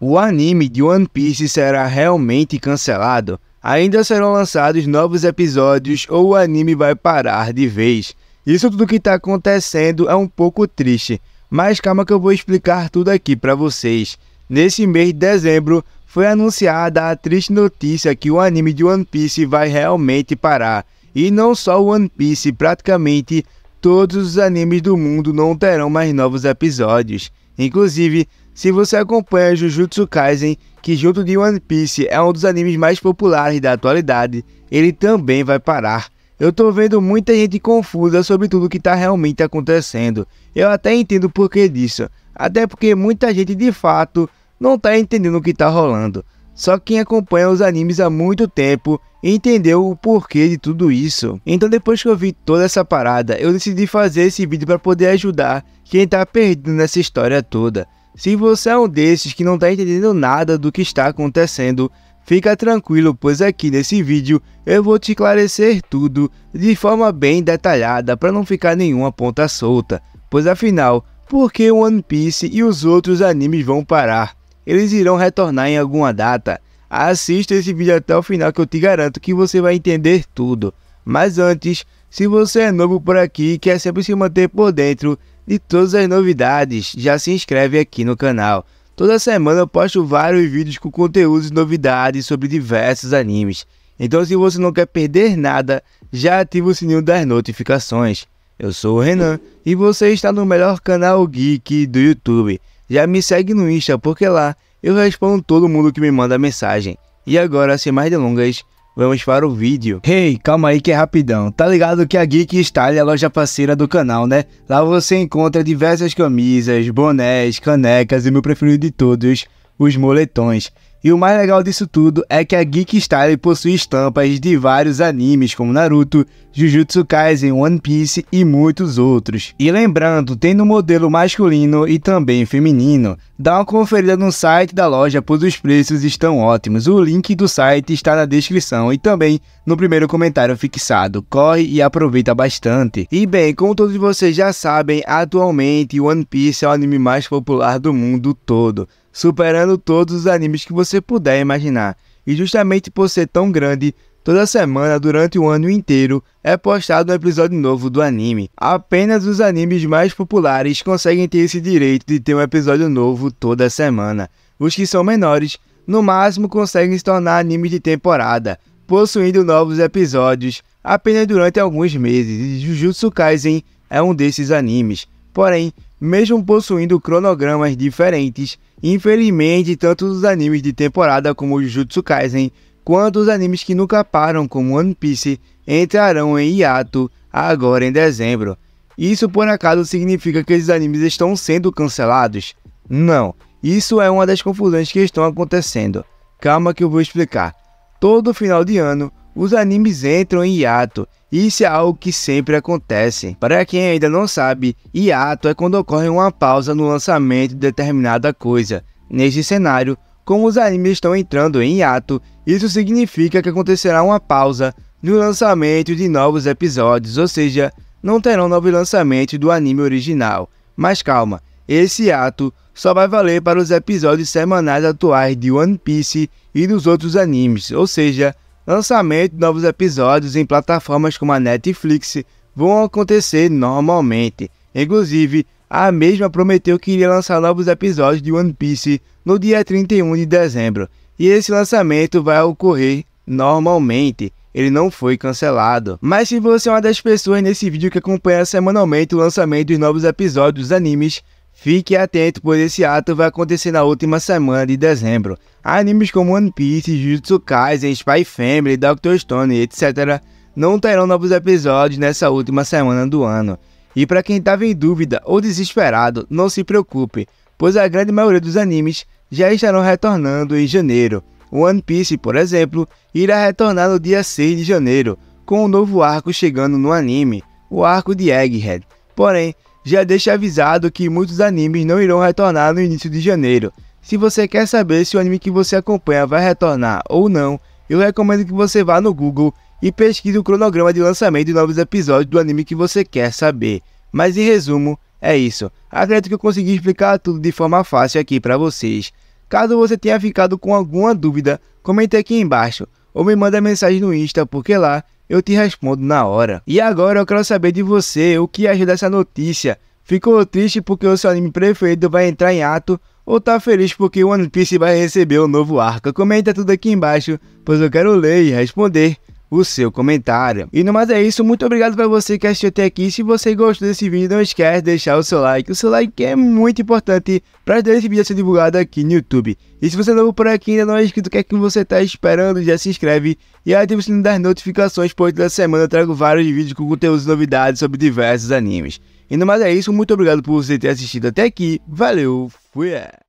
O anime de One Piece será realmente cancelado? Ainda serão lançados novos episódios ou o anime vai parar de vez? Isso tudo que está acontecendo é um pouco triste, mas calma que eu vou explicar tudo aqui para vocês. Nesse mês de dezembro, foi anunciada a triste notícia que o anime de One Piece vai realmente parar. E não só o One Piece, praticamente todos os animes do mundo não terão mais novos episódios. Inclusive, se você acompanha Jujutsu Kaisen, que junto de One Piece é um dos animes mais populares da atualidade, ele também vai parar. Eu tô vendo muita gente confusa sobre tudo que tá realmente acontecendo. Eu até entendo o porquê disso, até porque muita gente de fato não tá entendendo o que tá rolando. Só quem acompanha os animes há muito tempo entendeu o porquê de tudo isso. Então depois que eu vi toda essa parada, eu decidi fazer esse vídeo para poder ajudar quem tá perdido nessa história toda. Se você é um desses que não está entendendo nada do que está acontecendo, fica tranquilo, pois aqui nesse vídeo eu vou te esclarecer tudo de forma bem detalhada para não ficar nenhuma ponta solta, pois afinal, por que One Piece e os outros animes vão parar? Eles irão retornar em alguma data. Assista esse vídeo até o final que eu te garanto que você vai entender tudo. Mas antes, se você é novo por aqui e quer sempre se manter por dentro de todas as novidades, já se inscreve aqui no canal. Toda semana eu posto vários vídeos com conteúdos e novidades sobre diversos animes. Então se você não quer perder nada, já ativa o sininho das notificações. Eu sou o Renan e você está no melhor canal geek do YouTube. Já me segue no Insta porque lá eu respondo todo mundo que me manda mensagem. E agora, sem mais delongas, Vamos para o vídeo. Hey, calma aí que é rapidão. Tá ligado que a Geek Style é a loja parceira do canal, né? Lá você encontra diversas camisas, bonés, canecas e meu preferido de todos, os moletões. E o mais legal disso tudo é que a Geek Style possui estampas de vários animes como Naruto, Jujutsu Kaisen, One Piece e muitos outros. E lembrando, tem no modelo masculino e também feminino. Dá uma conferida no site da loja, pois os preços estão ótimos. O link do site está na descrição e também no primeiro comentário fixado. Corre e aproveita bastante. E bem, como todos vocês já sabem, atualmente One Piece é o anime mais popular do mundo todo superando todos os animes que você puder imaginar. E justamente por ser tão grande, toda semana durante o ano inteiro é postado um episódio novo do anime. Apenas os animes mais populares conseguem ter esse direito de ter um episódio novo toda semana. Os que são menores, no máximo, conseguem se tornar animes de temporada, possuindo novos episódios apenas durante alguns meses. E Jujutsu Kaisen é um desses animes. Porém, mesmo possuindo cronogramas diferentes. Infelizmente, tanto os animes de temporada como Jujutsu Kaisen, quanto os animes que nunca param como One Piece, entrarão em hiato agora em dezembro. Isso por acaso significa que esses animes estão sendo cancelados? Não, isso é uma das confusões que estão acontecendo. Calma que eu vou explicar. Todo final de ano, os animes entram em hiato. Isso é algo que sempre acontece. Para quem ainda não sabe, hiato é quando ocorre uma pausa no lançamento de determinada coisa. Neste cenário, como os animes estão entrando em hiato, isso significa que acontecerá uma pausa no lançamento de novos episódios, ou seja, não terão novo lançamento do anime original. Mas calma, esse ato só vai valer para os episódios semanais atuais de One Piece e dos outros animes, ou seja, Lançamento de novos episódios em plataformas como a Netflix vão acontecer normalmente. Inclusive, a mesma prometeu que iria lançar novos episódios de One Piece no dia 31 de dezembro, e esse lançamento vai ocorrer normalmente. Ele não foi cancelado. Mas se você é uma das pessoas nesse vídeo que acompanha semanalmente o lançamento dos novos episódios dos animes, Fique atento, pois esse ato vai acontecer na última semana de dezembro. Animes como One Piece, Jujutsu Kaisen, Spy Family, Doctor Stone, etc. não terão novos episódios nessa última semana do ano. E para quem estava em dúvida ou desesperado, não se preocupe, pois a grande maioria dos animes já estarão retornando em janeiro. One Piece, por exemplo, irá retornar no dia 6 de janeiro, com um novo arco chegando no anime, o arco de Egghead. Porém, já deixa avisado que muitos animes não irão retornar no início de janeiro. Se você quer saber se o anime que você acompanha vai retornar ou não, eu recomendo que você vá no Google e pesquise o cronograma de lançamento de novos episódios do anime que você quer saber. Mas em resumo, é isso. Acredito que eu consegui explicar tudo de forma fácil aqui para vocês. Caso você tenha ficado com alguma dúvida, comente aqui embaixo ou me manda mensagem no Insta, porque lá eu te respondo na hora. E agora eu quero saber de você o que acha dessa notícia. Ficou triste porque o seu anime preferido vai entrar em ato ou tá feliz porque One Piece vai receber o um novo arco? Comenta tudo aqui embaixo, pois eu quero ler e responder o seu comentário. E no mais é isso, muito obrigado para você que assistiu até aqui. Se você gostou desse vídeo, não esquece de deixar o seu like. O seu like é muito importante para ajudar esse vídeo a ser divulgado aqui no YouTube. E se você é novo por aqui ainda não é inscrito, o que é que você está esperando? Já se inscreve e ativa o sininho das notificações, pois toda semana eu trago vários vídeos com conteúdos e novidades sobre diversos animes. E no mais é isso, muito obrigado por você ter assistido até aqui. Valeu, fui! É.